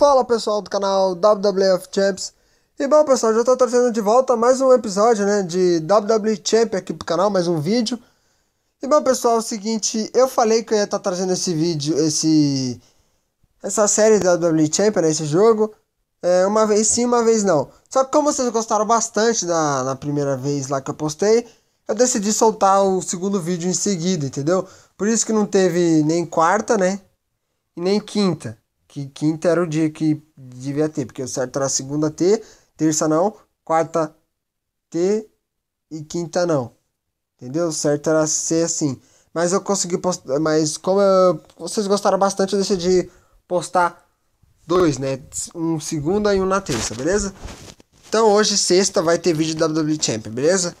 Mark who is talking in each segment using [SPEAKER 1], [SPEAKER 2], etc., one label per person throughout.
[SPEAKER 1] Fala pessoal do canal WWF Champs. E bom pessoal, já estou trazendo de volta mais um episódio né, de WWE Champ aqui pro canal, mais um vídeo. E bom pessoal, é o seguinte, eu falei que eu ia estar tá trazendo esse vídeo, esse essa série da WWE Champ, né, esse jogo, é, uma vez sim, uma vez não. Só que como vocês gostaram bastante da, na primeira vez lá que eu postei, eu decidi soltar o segundo vídeo em seguida, entendeu? Por isso que não teve nem quarta, né, e nem quinta que quinta era o dia que devia ter, porque o certo era segunda T, terça não, quarta T e quinta não. Entendeu? O certo era ser assim. Mas eu consegui postar. Mas como eu, vocês gostaram bastante, eu decidi postar dois, né? Um segunda e um na terça, beleza? Então hoje, sexta, vai ter vídeo da WWE Champion, beleza?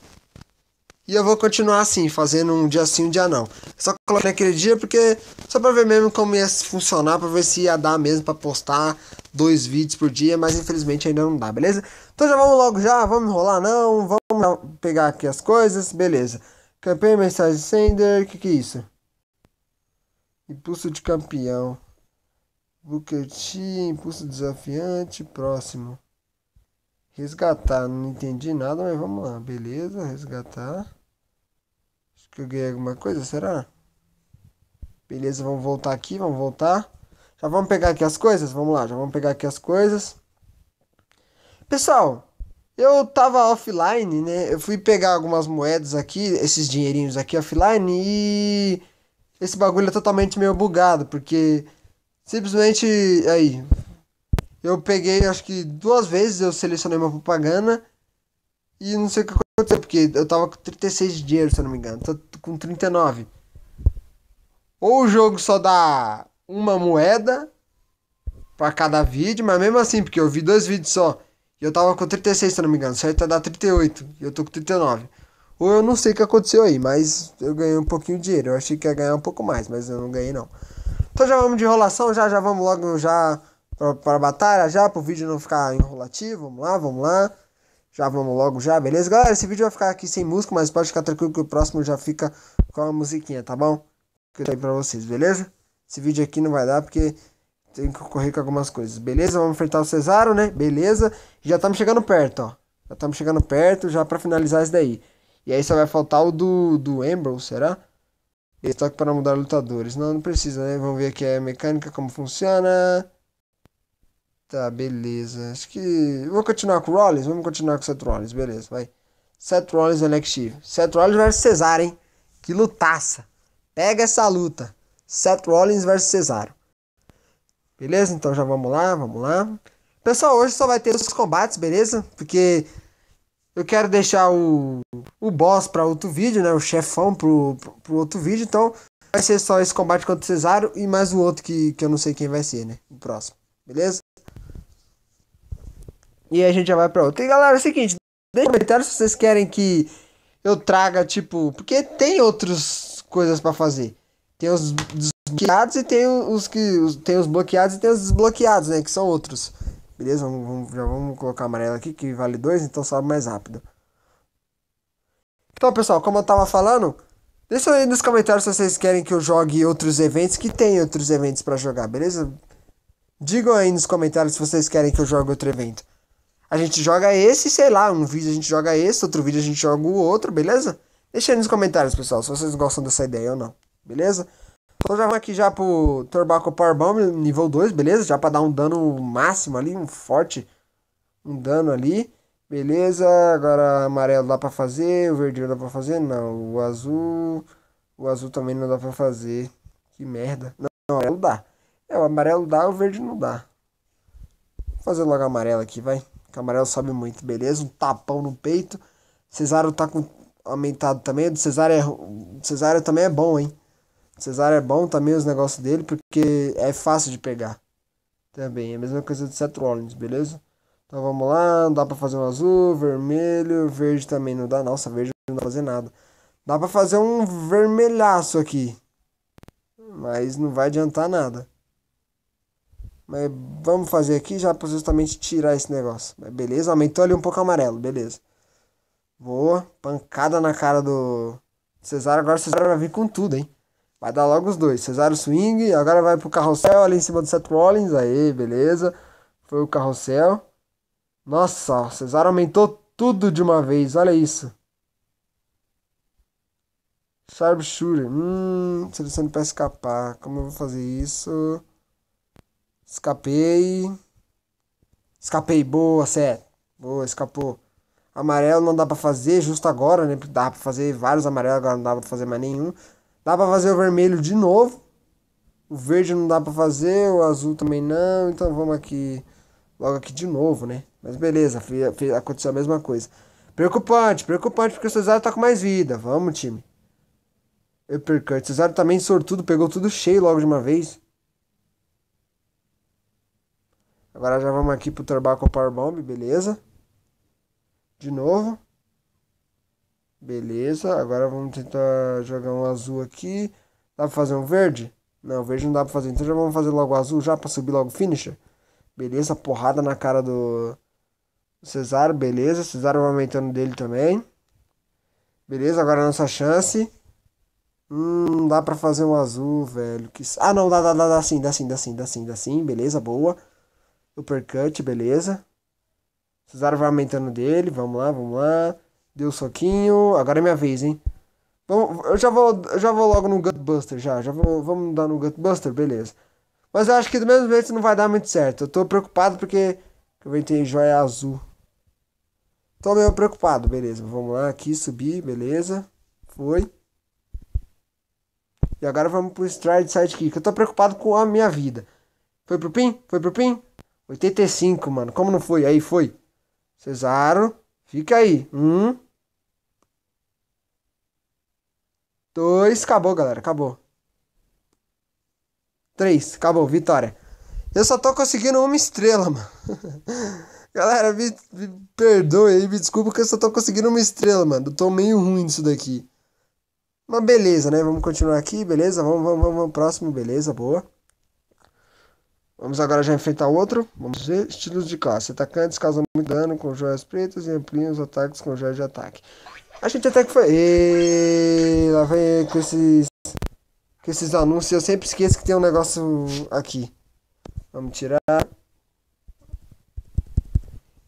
[SPEAKER 1] E eu vou continuar assim, fazendo um dia sim, um dia não. Só coloquei naquele dia porque só para ver mesmo como ia funcionar, para ver se ia dar mesmo para postar dois vídeos por dia, mas infelizmente ainda não dá, beleza? Então já vamos logo já, vamos enrolar não, vamos pegar aqui as coisas, beleza. Campanha, mensagem sender, que que é isso? Impulso de campeão. Booker T, impulso desafiante, próximo. Resgatar, não entendi nada, mas vamos lá, beleza, resgatar que eu ganhei alguma coisa, será? Beleza, vamos voltar aqui, vamos voltar. Já vamos pegar aqui as coisas? Vamos lá, já vamos pegar aqui as coisas. Pessoal, eu tava offline, né? Eu fui pegar algumas moedas aqui, esses dinheirinhos aqui offline e esse bagulho é totalmente meio bugado, porque simplesmente aí eu peguei, acho que duas vezes eu selecionei uma propaganda e não sei o que porque eu tava com 36 de dinheiro, se eu não me engano. Tô com 39. Ou o jogo só dá uma moeda para cada vídeo, mas mesmo assim, porque eu vi dois vídeos só. E eu tava com 36, se eu não me engano. Certo é dar 38. E eu tô com 39. Ou eu não sei o que aconteceu aí, mas eu ganhei um pouquinho de dinheiro. Eu achei que ia ganhar um pouco mais, mas eu não ganhei não. Então já vamos de enrolação, já já vamos logo já para batalha, já pro vídeo não ficar enrolativo. Vamos lá, vamos lá. Já vamos logo já, beleza? Galera, esse vídeo vai ficar aqui sem música, mas pode ficar tranquilo que o próximo já fica com a musiquinha, tá bom? Que eu tenho pra vocês, beleza? Esse vídeo aqui não vai dar porque tem que correr com algumas coisas, beleza? Vamos enfrentar o Cesaro, né? Beleza? Já estamos chegando perto, ó. Já estamos chegando perto já pra finalizar isso daí. E aí só vai faltar o do, do Ambrose, será? Estoque para mudar lutadores. Não, não precisa, né? Vamos ver aqui a mecânica, como funciona. Tá, beleza. Acho que. Vou continuar com o Rollins? Vamos continuar com o Seth Rollins, beleza, vai. Seth Rollins e Alex Chief. Seth Rollins versus Cesaro, hein? Que lutaça. Pega essa luta. Seth Rollins versus Cesaro. Beleza? Então já vamos lá, vamos lá. Pessoal, hoje só vai ter os combates, beleza? Porque eu quero deixar o, o boss para outro vídeo, né? O chefão pro, pro, pro, outro vídeo. Então vai ser só esse combate contra o Cesaro e mais o outro que, que eu não sei quem vai ser, né? O próximo. Beleza? E a gente já vai pra outra. E galera, é o seguinte, deixa um comentário se vocês querem que eu traga, tipo, porque tem outras coisas para fazer. Tem os desbloqueados e tem os que. Os, tem os bloqueados e tem os desbloqueados, né? Que são outros. Beleza? Vamos, vamos, já vamos colocar amarelo aqui, que vale dois, então sobe mais rápido. Então, pessoal, como eu tava falando, deixa aí nos comentários se vocês querem que eu jogue outros eventos, que tem outros eventos para jogar, beleza? Digam aí nos comentários se vocês querem que eu jogue outro evento. A gente joga esse, sei lá, um vídeo a gente joga esse, outro vídeo a gente joga o outro, beleza? Deixa aí nos comentários, pessoal, se vocês gostam dessa ideia ou não, beleza? Então já vamos aqui já pro Turbaco Power Bomb, nível 2, beleza? Já pra dar um dano máximo ali, um forte, um dano ali. Beleza, agora amarelo dá pra fazer, o verde dá pra fazer, não. O azul, o azul também não dá pra fazer. Que merda. Não, não amarelo dá. É, o amarelo dá, o verde não dá. Vou fazer logo amarelo aqui, vai amarelo sobe muito, beleza? Um tapão no peito. Cesário tá com aumentado também. O Cesário, é, o Cesário também é bom, hein? O Cesário é bom também os negócios dele, porque é fácil de pegar. Também. É a mesma coisa do Seth Rollins, beleza? Então vamos lá. Dá pra fazer um azul, vermelho, verde também não dá. Nossa, verde não dá pra fazer nada. Dá pra fazer um vermelhaço aqui. Mas não vai adiantar nada. Mas vamos fazer aqui já para justamente tirar esse negócio. beleza, aumentou ali um pouco amarelo, beleza. Boa, pancada na cara do Cesaro. Agora o Cesaro vai vir com tudo, hein? Vai dar logo os dois. Cesaro swing, agora vai pro carrossel ali em cima do Seth Rollins. Aí, beleza. Foi o carrossel. Nossa, o Cesaro aumentou tudo de uma vez, olha isso. Sharpshooter. Hum, selecione pra escapar. Como eu vou fazer isso? Escapei. Escapei, boa, certo Boa, escapou. Amarelo não dá pra fazer justo agora, né? Dá pra fazer vários amarelos, agora não dá pra fazer mais nenhum. Dá pra fazer o vermelho de novo. O verde não dá pra fazer, o azul também não. Então vamos aqui, logo aqui de novo, né? Mas beleza, aconteceu a mesma coisa. Preocupante, preocupante, porque o Cesário tá com mais vida. Vamos, time. Uppercut. Cesário também sortudo, pegou tudo cheio logo de uma vez. Agora já vamos aqui pro Turbaco Power Bomb, beleza? De novo. Beleza, agora vamos tentar jogar um azul aqui. Dá pra fazer um verde? Não, verde não dá pra fazer. Então já vamos fazer logo azul, já pra subir logo o finisher. Beleza, porrada na cara do Cesaro, beleza. Cesaro vai aumentando dele também. Beleza, agora é a nossa chance. Hum, dá pra fazer um azul, velho. Que... Ah, não, dá, dá, dá, dá sim, dá sim, dá sim, dá sim, dá sim. Beleza, boa. Uppercut, beleza. Cesaro vai aumentando dele, vamos lá, vamos lá. Deu soquinho, agora é minha vez, hein? Vamos, eu já vou, eu já vou logo no Gutbuster, já. já vou, vamos dar no Gutbuster, beleza. Mas eu acho que do mesmo jeito não vai dar muito certo. Eu tô preocupado porque eu ventei joia azul. Tô meio preocupado, beleza. Vamos lá, aqui, subir, beleza. Foi. E agora vamos pro Stride Sidekick. Eu tô preocupado com a minha vida. Foi pro pin? Foi pro pin? 85, mano. Como não foi? Aí foi. Cesaro. Fica aí. Um. Dois. Acabou, galera. Acabou. Três. Acabou. Vitória. Eu só tô conseguindo uma estrela, mano. Galera, me, me perdoe aí, me desculpa que eu só tô conseguindo uma estrela, mano. Eu tô meio ruim nisso daqui. Mas beleza, né? Vamos continuar aqui, beleza? Vamos, vamos, vamos, próximo, beleza, boa. Vamos agora já enfrentar outro. Vamos ver. Estilos de classe. Atacantes causam muito dano com joias pretas e ampliam os ataques com joias de ataque. A gente até que foi... E... Lá vem com esses... Com esses anúncios. Eu sempre esqueço que tem um negócio aqui. Vamos tirar.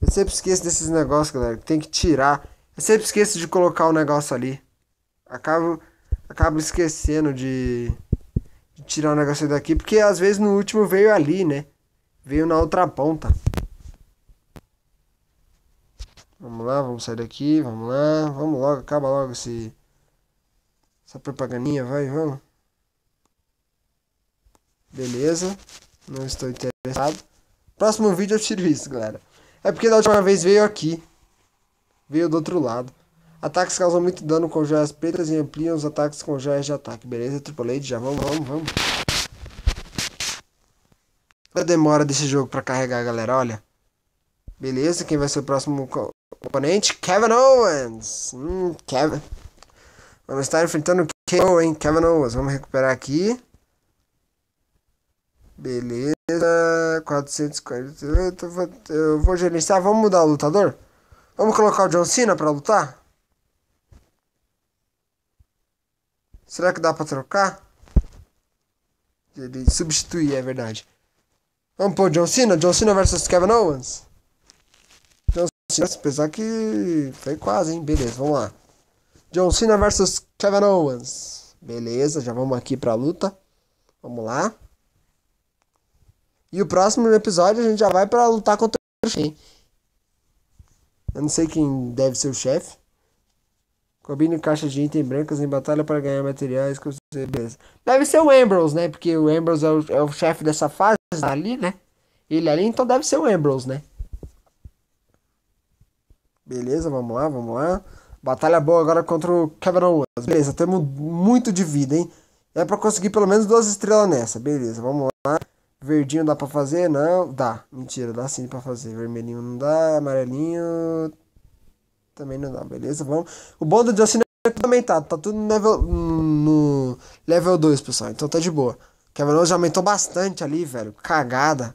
[SPEAKER 1] Eu sempre esqueço desses negócios, galera. Tem que tirar. Eu sempre esqueço de colocar o negócio ali. Acabo... Acabo esquecendo de tirar o um negócio daqui, porque às vezes no último veio ali, né? Veio na outra ponta. Vamos lá, vamos sair daqui, vamos lá, vamos logo, acaba logo esse, essa propagandinha, vai, vamos. Beleza, não estou interessado. Próximo vídeo eu tiro isso, galera. É porque da última vez veio aqui. Veio do outro lado. Ataques causam muito dano com joias pretas e ampliam os ataques com joias de ataque. Beleza, Triple H, já vamos, vamos, vamos. A demora desse jogo para carregar, galera, olha. Beleza, quem vai ser o próximo oponente? Kevin Owens. Hum, Kevin. Vamos estar enfrentando KO, hein? Kevin Owens. Vamos recuperar aqui. Beleza. 448. Eu vou gerenciar. Vamos mudar o lutador? Vamos colocar o John Cena pra lutar? Será que dá pra trocar? Ele substituir, é verdade. Vamos pôr John Cena? John Cena versus Kevin Owens? John Cena, apesar que foi quase, hein? Beleza, vamos lá. John Cena versus Kevin Owens. Beleza, já vamos aqui pra luta. Vamos lá. E o próximo episódio a gente já vai pra lutar contra o Shane. Eu não sei quem deve ser o chefe. Combine caixa de item brancas em batalha para ganhar materiais que você beleza. Deve ser o Ambrose, né? Porque o Ambrose é o, é o chefe dessa fase ali, né? Ele ali, então deve ser o Ambrose, né? Beleza, vamos lá, vamos lá. Batalha boa agora contra o Kevin Owens. Beleza, temos muito de vida, hein? É pra conseguir pelo menos duas estrelas nessa. Beleza, vamos lá. Verdinho dá pra fazer? Não, dá. Mentira, dá sim pra fazer. Vermelhinho não dá, amarelinho... Também não dá, beleza? Vamos. O bom do Justin é tá aumentado, tá tudo no level, no level 2, pessoal. Então tá de boa. Cameron já aumentou bastante ali, velho. Cagada.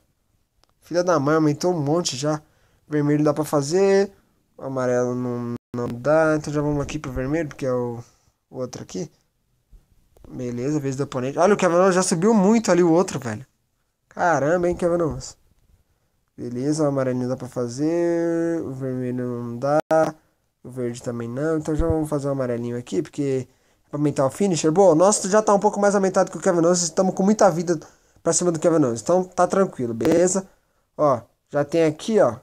[SPEAKER 1] Filha da mãe, aumentou um monte já. Vermelho dá pra fazer. O amarelo não, não dá. Então já vamos aqui pro vermelho, porque é o, o outro aqui. Beleza, vez do oponente. Olha, o Kevin já subiu muito ali o outro, velho. Caramba, hein, Kevin Beleza, o amarelinho dá pra fazer. O vermelho não dá. O verde também não. Então já vamos fazer o um amarelinho aqui, porque é pra aumentar o finisher. Bom, o nosso já tá um pouco mais aumentado que o Kevin Owens. Estamos com muita vida pra cima do Kevin Owens. Então tá tranquilo, beleza? Ó, já tem aqui, ó.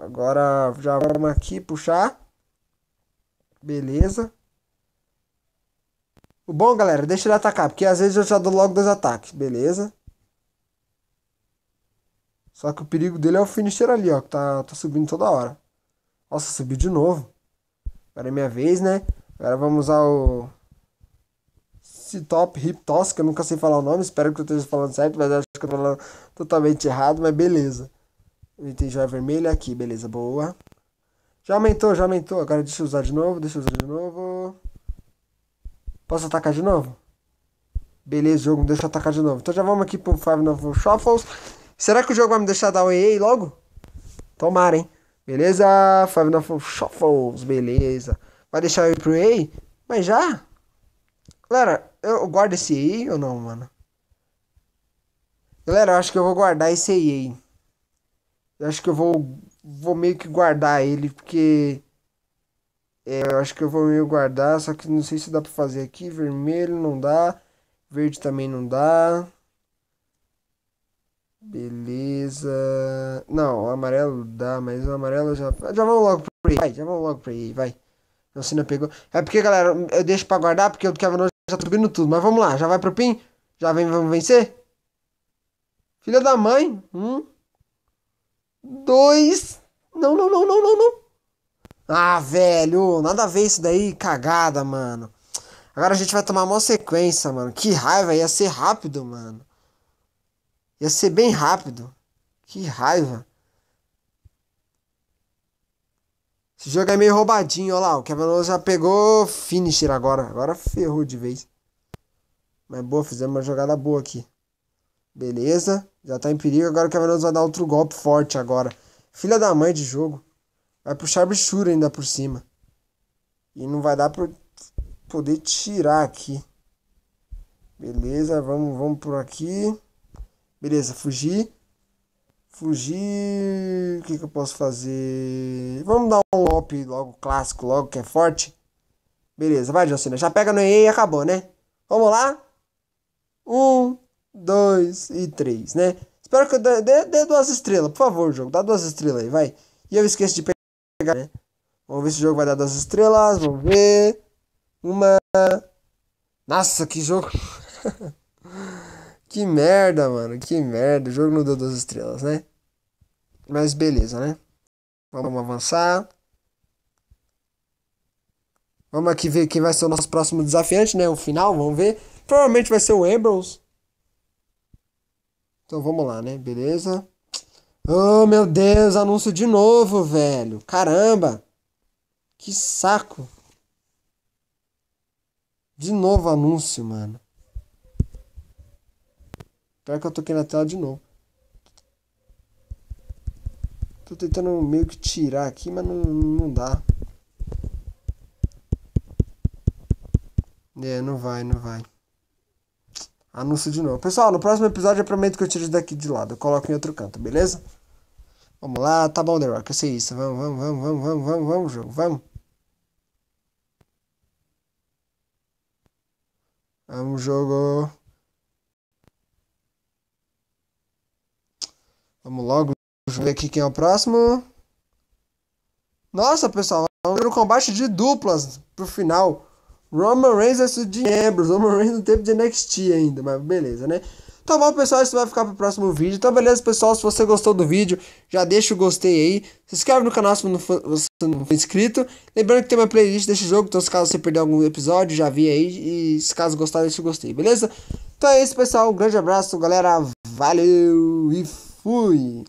[SPEAKER 1] Agora já vamos aqui puxar. Beleza. O bom, galera, deixa ele atacar, porque às vezes eu já dou logo dois ataques, beleza? Só que o perigo dele é o finisher ali, ó, que tá, tá subindo toda hora. Nossa, subiu de novo. Agora é minha vez, né? Agora vamos ao. top Hip Toss, que eu nunca sei falar o nome, espero que eu esteja falando certo, mas acho que eu tô falando totalmente errado, mas beleza. Ele tem joia é vermelha aqui, beleza, boa. Já aumentou, já aumentou. Agora deixa eu usar de novo, deixa eu usar de novo. Posso atacar de novo? Beleza, jogo, deixa eu atacar de novo. Então já vamos aqui pro Five Novo Shuffles. Será que o jogo vai me deixar dar o EA logo? Tomara, hein? Beleza, Fábio Nofo Shuffles, beleza. Vai deixar eu ir pro EI? Mas já? Galera, eu guardo esse aí ou não, mano? Galera, eu acho que eu vou guardar esse aí. Eu acho que eu vou, vou meio que guardar ele, porque... É, eu acho que eu vou meio guardar, só que não sei se dá pra fazer aqui. Vermelho não dá, verde também não dá. Beleza. Não, o amarelo dá, mas o amarelo já. Já vamos logo pra aí, vai. Já vamos logo pra aí, vai. Não, se não pegou. É porque, galera, eu deixo pra guardar porque o Kevin já tá subindo tudo. Mas vamos lá, já vai pro PIN? Já vem, vamos vencer? Filha da mãe. Um. Dois. Não, não, não, não, não, não. Ah, velho. Nada a ver isso daí. Cagada, mano. Agora a gente vai tomar uma sequência, mano. Que raiva. Ia ser rápido, mano. Ia ser bem rápido. Que raiva. Esse jogo é meio roubadinho, olha lá. O Kevin Lowe já pegou finisher agora. Agora ferrou de vez. Mas boa, fizemos uma jogada boa aqui. Beleza. Já tá em perigo. Agora o Kevin Lowe vai dar outro golpe forte agora. Filha da mãe de jogo. Vai pro Sharpshooter ainda por cima. E não vai dar pra poder tirar aqui. Beleza, vamos, vamos por aqui. Beleza, fugir. Fugir. O que, que eu posso fazer? Vamos dar um golpe logo clássico, logo que é forte. Beleza, vai, Jocina. Já pega no EA e acabou, né? Vamos lá? Um, dois e três, né? Espero que eu dê, dê, dê duas estrelas, por favor, jogo. Dá duas estrelas aí, vai. E eu esqueço de pegar, né? Vamos ver se o jogo vai dar duas estrelas. Vamos ver. Uma. Nossa, que jogo. Que merda, mano. Que merda. O jogo não deu duas estrelas, né? Mas beleza, né? Vamos avançar. Vamos aqui ver quem vai ser o nosso próximo desafiante, né? O final, vamos ver. Provavelmente vai ser o Ambrose. Então vamos lá, né? Beleza. Oh, meu Deus, anúncio de novo, velho. Caramba. Que saco. De novo anúncio, mano. Pior que eu toquei na tela de novo. Tô tentando meio que tirar aqui, mas não, não dá. É, não vai, não vai. Anúncio de novo. Pessoal, no próximo episódio eu prometo que eu tiro isso daqui de lado. Eu coloco em outro canto, beleza? Vamos lá, tá bom, The Rock, eu sei isso. Vamos, vamos, vamos, vamos, vamos, vamos, vamos, jogo, vamos. Vamos, jogo. Vamos logo. Deixa eu ver aqui quem é o próximo. Nossa, pessoal, vamos ver combate de duplas pro final. Roman Reigns sujeito Dean Ambrose. Roman Reigns no tempo de NXT ainda, mas beleza, né? Então bom, pessoal, isso vai ficar pro próximo vídeo. Então beleza, pessoal, se você gostou do vídeo, já deixa o gostei aí. Se inscreve no canal se você não for inscrito. Lembrando que tem uma playlist desse jogo, então se caso você perder algum episódio, já vi aí. E se caso gostar, deixa o gostei, beleza? Então é isso, pessoal. Um grande abraço, galera. Valeu e Fui!